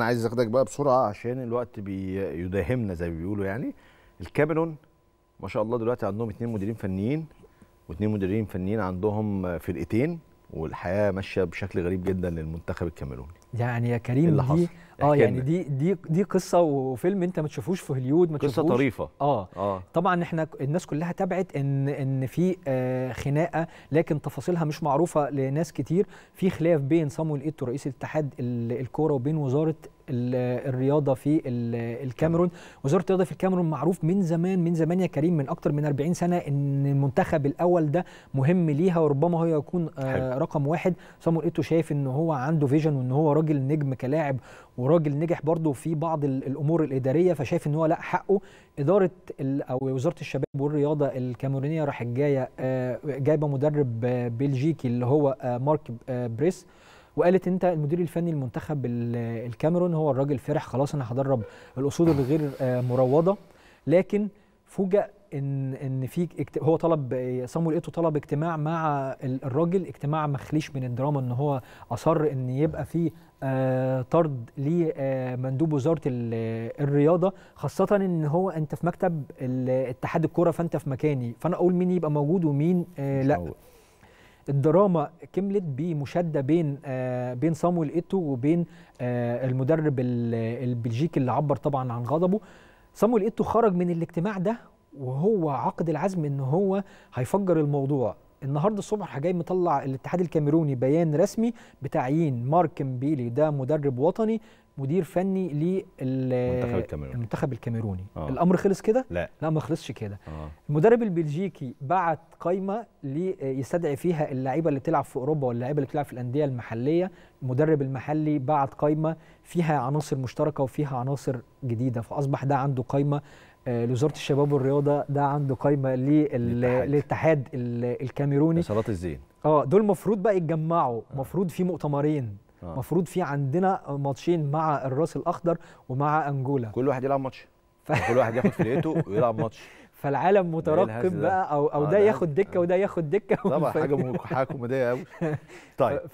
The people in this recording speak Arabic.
انا عايز اخدك بقى بسرعه عشان الوقت بيداهمنا زي ما بيقولوا يعني الكاميرون ما شاء الله دلوقتي عندهم اتنين مديرين فنيين واثنين مديرين فنيين عندهم فرقتين والحياه ماشيه بشكل غريب جدا للمنتخب الكاميروني يعني يا كريم اللي حصل. دي اه يعني دي دي دي قصه وفيلم انت ما تشوفوش في هوليود ما تشوفوش قصه طريفه اه, آه. طبعا احنا الناس كلها تابعت ان ان في آه، خناقه لكن تفاصيلها مش معروفه لناس كتير في خلاف بين صامويل ايتو رئيس الاتحاد الكوره وبين وزاره الرياضه في الكاميرون وزاره الرياضه في الكاميرون معروف من زمان من زمان يا كريم من اكتر من 40 سنه ان المنتخب الاول ده مهم ليها وربما هو يكون آه، حلو. رقم واحد صامويل ايتو شايف ان هو عنده فيجن وان هو راجل راجل نجم كلاعب وراجل نجح برضه في بعض الامور الاداريه فشايف ان هو لا حقه اداره او وزاره الشباب والرياضه الكاميرونيه راح جايه آه، جايبه مدرب آه، بلجيكي اللي هو آه، مارك بريس وقالت انت المدير الفني المنتخب الكاميرون هو الراجل فرح خلاص انا هدرب الاسود الغير مروضه لكن فوجئ ان ان في هو طلب صامويل ايتو طلب اجتماع مع الراجل اجتماع مخليش من الدراما ان هو اصر ان يبقى في آه، طرد لمندوب آه، وزاره الرياضه خاصه ان هو انت في مكتب اتحاد الكوره فانت في مكاني فانا اقول مين يبقى موجود ومين آه، لا الدراما كملت بمشاده بين آه بين صامويل ايتو وبين آه المدرب البلجيكي اللي عبر طبعا عن غضبه صامويل ايتو خرج من الاجتماع ده وهو عقد العزم ان هو هيفجر الموضوع النهارده الصبح جاي مطلع الاتحاد الكاميروني بيان رسمي بتعيين مارك مبيلي ده مدرب وطني مدير فني للمنتخب الكاميروني المنتخب الكاميروني آه. الامر خلص كده لا لا ما خلصش كده آه. المدرب البلجيكي بعت قائمه لي فيها اللعيبه اللي بتلعب في اوروبا واللعيبه اللي بتلعب في الانديه المحليه المدرب المحلي بعت قائمه فيها عناصر مشتركه وفيها عناصر جديده فاصبح ده عنده قائمه آه، لوزاره الشباب والرياضه ده عنده قايمه للاتحاد الكاميروني صلاه الزين اه دول المفروض بقى يتجمعوا المفروض آه. في مؤتمرين المفروض آه. في عندنا ماتشين مع الراس الاخضر ومع انجولا كل واحد يلعب ماتش ف... كل واحد ياخد فريقته ويلعب ماتش فالعالم مترقب بقى او او ده, ده ياخد دكه وده ياخد دكه طبعا حاجه حاجه كوميديه قوي طيب